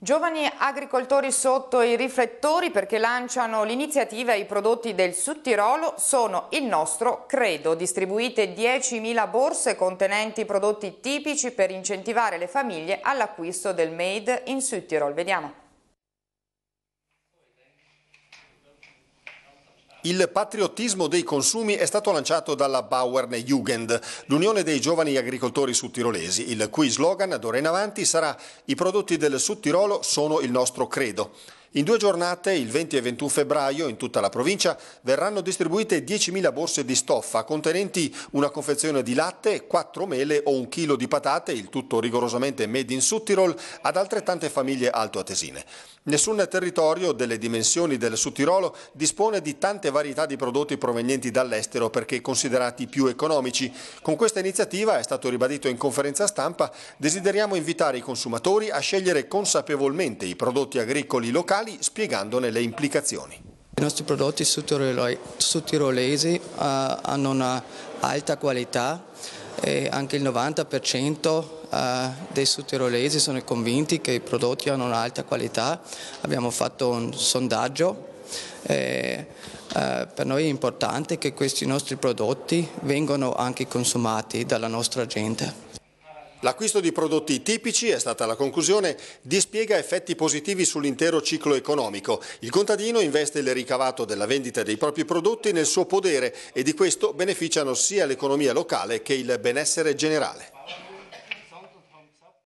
Giovani agricoltori sotto i riflettori perché lanciano l'iniziativa i prodotti del Sud Tirolo sono il nostro credo. Distribuite 10.000 borse contenenti prodotti tipici per incentivare le famiglie all'acquisto del Made in Sud Tirol. Vediamo. Il patriottismo dei consumi è stato lanciato dalla Bauerne Jugend, l'unione dei giovani agricoltori sudtirolesi, il cui slogan d'ora in avanti sarà i prodotti del Sud Tirolo sono il nostro credo. In due giornate, il 20 e 21 febbraio, in tutta la provincia verranno distribuite 10.000 borse di stoffa contenenti una confezione di latte, 4 mele o un chilo di patate, il tutto rigorosamente made in Suttirol, ad altrettante famiglie altoatesine. Nessun territorio delle dimensioni del Suttirolo dispone di tante varietà di prodotti provenienti dall'estero perché considerati più economici. Con questa iniziativa, è stato ribadito in conferenza stampa, desideriamo invitare i consumatori a scegliere consapevolmente i prodotti agricoli locali locali spiegandone le implicazioni. I nostri prodotti sudtirolesi eh, hanno una alta qualità e anche il 90% eh, dei sudtirolesi sono convinti che i prodotti hanno un'alta qualità. Abbiamo fatto un sondaggio eh, eh, per noi è importante che questi nostri prodotti vengano anche consumati dalla nostra gente. L'acquisto di prodotti tipici è stata la conclusione, dispiega effetti positivi sull'intero ciclo economico. Il contadino investe il ricavato della vendita dei propri prodotti nel suo podere e di questo beneficiano sia l'economia locale che il benessere generale.